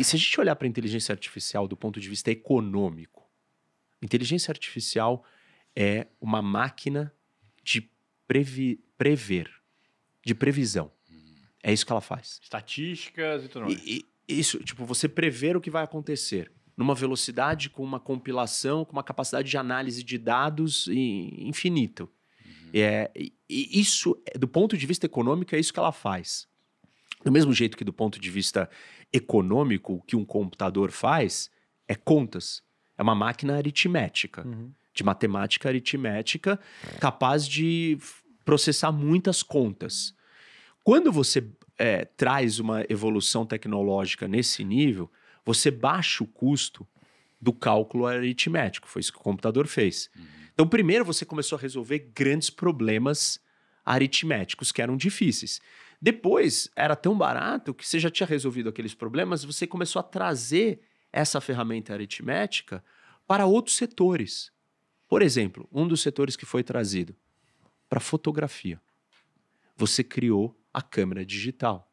E se a gente olhar para a inteligência artificial do ponto de vista econômico, inteligência artificial é uma máquina de previ, prever, de previsão. Hum. É isso que ela faz. Estatísticas e tudo mais. E, e, isso, tipo, você prever o que vai acontecer numa velocidade, com uma compilação, com uma capacidade de análise de dados infinita. Uhum. É, e isso, do ponto de vista econômico, é isso que ela faz. Do mesmo jeito que, do ponto de vista econômico, o que um computador faz é contas. É uma máquina aritmética, uhum. de matemática aritmética, capaz de processar muitas contas. Quando você é, traz uma evolução tecnológica nesse nível, você baixa o custo do cálculo aritmético. Foi isso que o computador fez. Uhum. Então, primeiro você começou a resolver grandes problemas aritméticos que eram difíceis. Depois, era tão barato que você já tinha resolvido aqueles problemas, você começou a trazer essa ferramenta aritmética para outros setores. Por exemplo, um dos setores que foi trazido para fotografia. Você criou a câmera digital,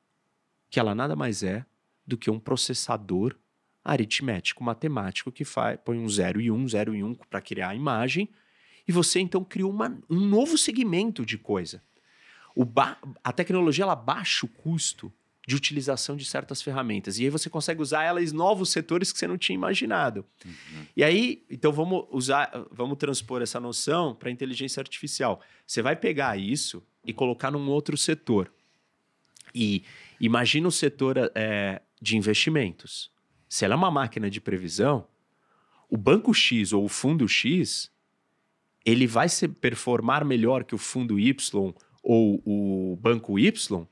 que ela nada mais é do que um processador aritmético matemático que faz, põe um 0 e 1, um, 0 e 1 um para criar a imagem, e você então criou uma, um novo segmento de coisa a tecnologia ela baixa o custo de utilização de certas ferramentas. E aí você consegue usar elas em novos setores que você não tinha imaginado. Uhum. E aí, então vamos usar, vamos transpor essa noção para inteligência artificial. Você vai pegar isso e colocar num outro setor. E imagina o setor é, de investimentos. Se ela é uma máquina de previsão, o banco X ou o fundo X, ele vai se performar melhor que o fundo Y ou o banco Y,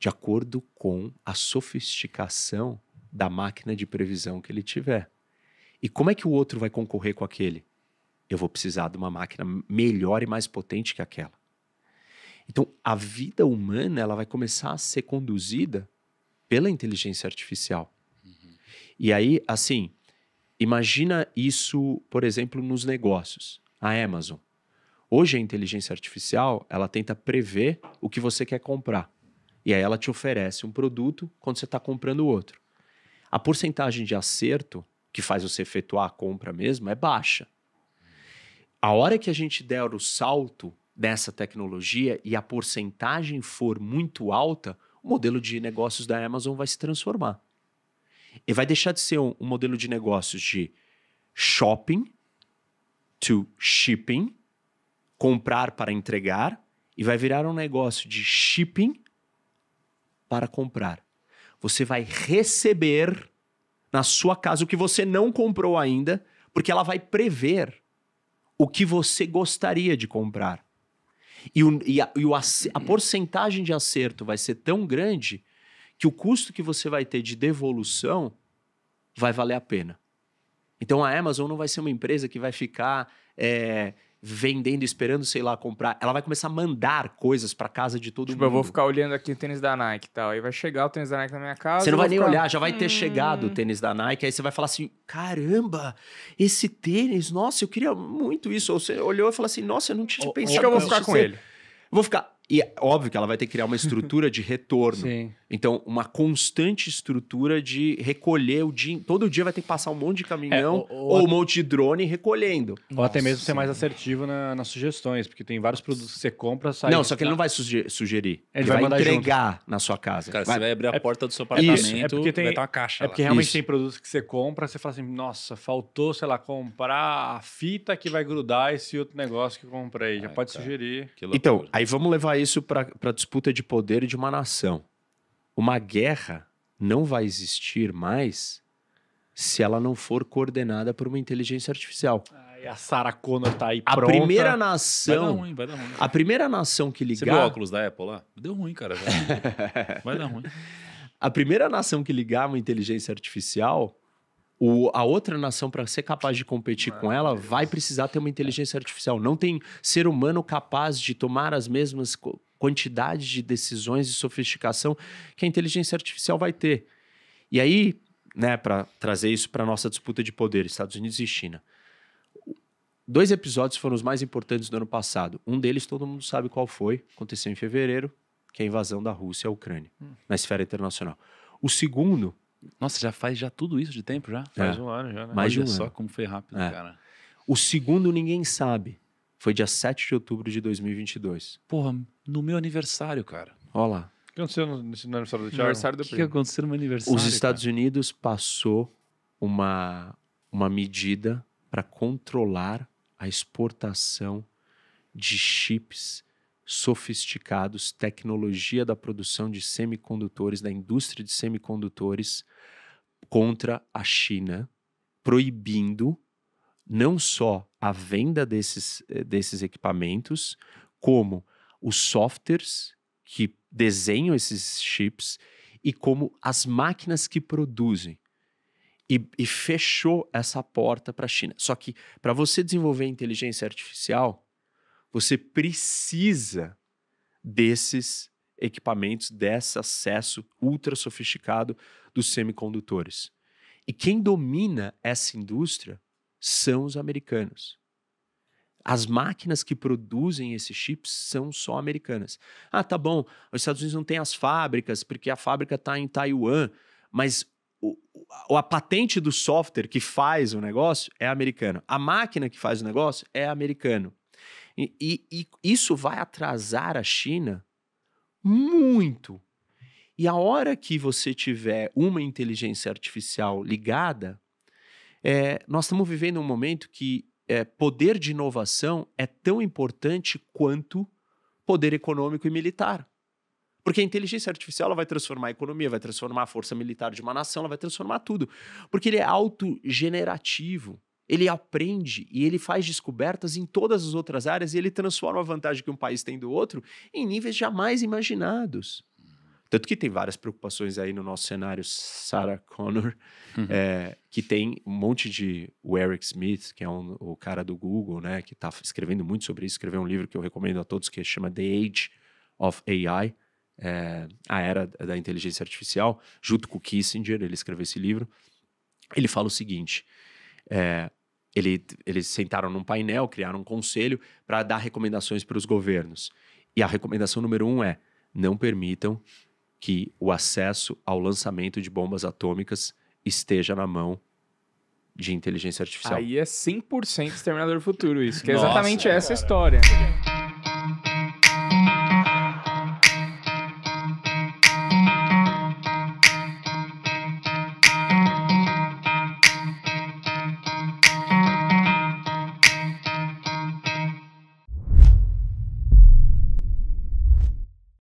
de acordo com a sofisticação da máquina de previsão que ele tiver. E como é que o outro vai concorrer com aquele? Eu vou precisar de uma máquina melhor e mais potente que aquela. Então, a vida humana ela vai começar a ser conduzida pela inteligência artificial. Uhum. E aí, assim, imagina isso, por exemplo, nos negócios. A Amazon. Hoje a inteligência artificial, ela tenta prever o que você quer comprar. E aí ela te oferece um produto quando você está comprando outro. A porcentagem de acerto que faz você efetuar a compra mesmo é baixa. A hora que a gente der o salto dessa tecnologia e a porcentagem for muito alta, o modelo de negócios da Amazon vai se transformar. E vai deixar de ser um, um modelo de negócios de shopping to shipping comprar para entregar e vai virar um negócio de shipping para comprar. Você vai receber na sua casa o que você não comprou ainda, porque ela vai prever o que você gostaria de comprar. E, o, e, a, e o, a porcentagem de acerto vai ser tão grande que o custo que você vai ter de devolução vai valer a pena. Então a Amazon não vai ser uma empresa que vai ficar é, vendendo, esperando, sei lá, comprar, ela vai começar a mandar coisas para casa de todo tipo, mundo. Tipo, eu vou ficar olhando aqui o tênis da Nike e tal. Aí vai chegar o tênis da Nike na minha casa. Você não vai nem ficar... olhar, já vai ter hum... chegado o tênis da Nike. Aí você vai falar assim: caramba, esse tênis, nossa, eu queria muito isso. Ou você olhou e falou assim: nossa, eu não tinha pensado. Acho que eu vou ficar com ele. Vou ficar. E é óbvio que ela vai ter que criar uma estrutura de retorno. Sim. Então, uma constante estrutura de recolher o dia. Todo dia vai ter que passar um monte de caminhão é, ou, ou, ou, um monte de drone recolhendo. Ou Nossa, até mesmo ser mais assertivo na, nas sugestões, porque tem vários produtos que você compra, sai. Não, só que ele não vai sugerir. Ele, vai, vai entregar junto. na sua casa. Cara, vai... você vai abrir a é porta do seu apartamento, Isso. é porque tem, vai ter uma caixa. É lá. porque realmente Isso. tem produtos que você compra, você fala assim: nossa, faltou, sei lá, comprar a fita que vai grudar esse outro negócio que eu comprei. Já Ai, pode cara. sugerir. Então, aí vamos levar isso para a disputa de poder de uma nação. Uma guerra não vai existir mais se ela não for coordenada por uma inteligência artificial. Ah, e a Sarah Connor tá aí a pronta. Primeira nação, vai dar ruim, vai dar ruim. A primeira nação que ligar... Você viu óculos da Apple lá? Deu ruim, cara. Vai dar ruim. A primeira nação que ligar uma inteligência artificial o, a outra nação, para ser capaz de competir Meu com ela, Deus. vai precisar ter uma inteligência artificial. Não tem ser humano capaz de tomar as mesmas quantidades de decisões e sofisticação que a inteligência artificial vai ter. E aí, né, para trazer isso para nossa disputa de poder, Estados Unidos e China. Dois episódios foram os mais importantes do ano passado. Um deles, todo mundo sabe qual foi, aconteceu em fevereiro, que é a invasão da Rússia à Ucrânia, hum. na esfera internacional. O segundo nossa, já faz já tudo isso de tempo já? Faz é. um ano já, né? Mais Olha de um só ano. como foi rápido, é. cara. O segundo ninguém sabe. Foi dia 7 de outubro de 2022. Porra, no meu aniversário, cara. Olha lá. O que aconteceu no, no aniversário do Thiago? Aniversário do o que, que aconteceu no meu aniversário? Os Estados cara? Unidos passou uma, uma medida para controlar a exportação de chips sofisticados, tecnologia da produção de semicondutores, da indústria de semicondutores, contra a China, proibindo não só a venda desses, eh, desses equipamentos, como os softwares que desenham esses chips e como as máquinas que produzem. E, e fechou essa porta para a China. Só que para você desenvolver inteligência artificial, você precisa desses equipamentos, desse acesso ultra sofisticado dos semicondutores. E quem domina essa indústria são os americanos. As máquinas que produzem esses chips são só americanas. Ah, tá bom, os Estados Unidos não tem as fábricas, porque a fábrica está em Taiwan, mas o, a patente do software que faz o negócio é americano. A máquina que faz o negócio é americano. E, e, e isso vai atrasar a China muito. E a hora que você tiver uma inteligência artificial ligada, é, nós estamos vivendo um momento que é, poder de inovação é tão importante quanto poder econômico e militar. Porque a inteligência artificial ela vai transformar a economia, vai transformar a força militar de uma nação, ela vai transformar tudo. Porque ele é autogenerativo ele aprende e ele faz descobertas em todas as outras áreas e ele transforma a vantagem que um país tem do outro em níveis jamais imaginados. Tanto que tem várias preocupações aí no nosso cenário, Sarah Connor, uhum. é, que tem um monte de. O Eric Smith, que é um, o cara do Google, né, que está escrevendo muito sobre isso, escreveu um livro que eu recomendo a todos que chama The Age of AI, é, eh, a Era da Inteligência Artificial, junto com o Kissinger, ele escreveu esse livro. Ele fala o seguinte: é, ele, eles sentaram num painel, criaram um conselho para dar recomendações para os governos. E a recomendação número um é: não permitam que o acesso ao lançamento de bombas atômicas esteja na mão de inteligência artificial. Aí é 100% Exterminador Futuro isso, que é exatamente Nossa, essa cara. história.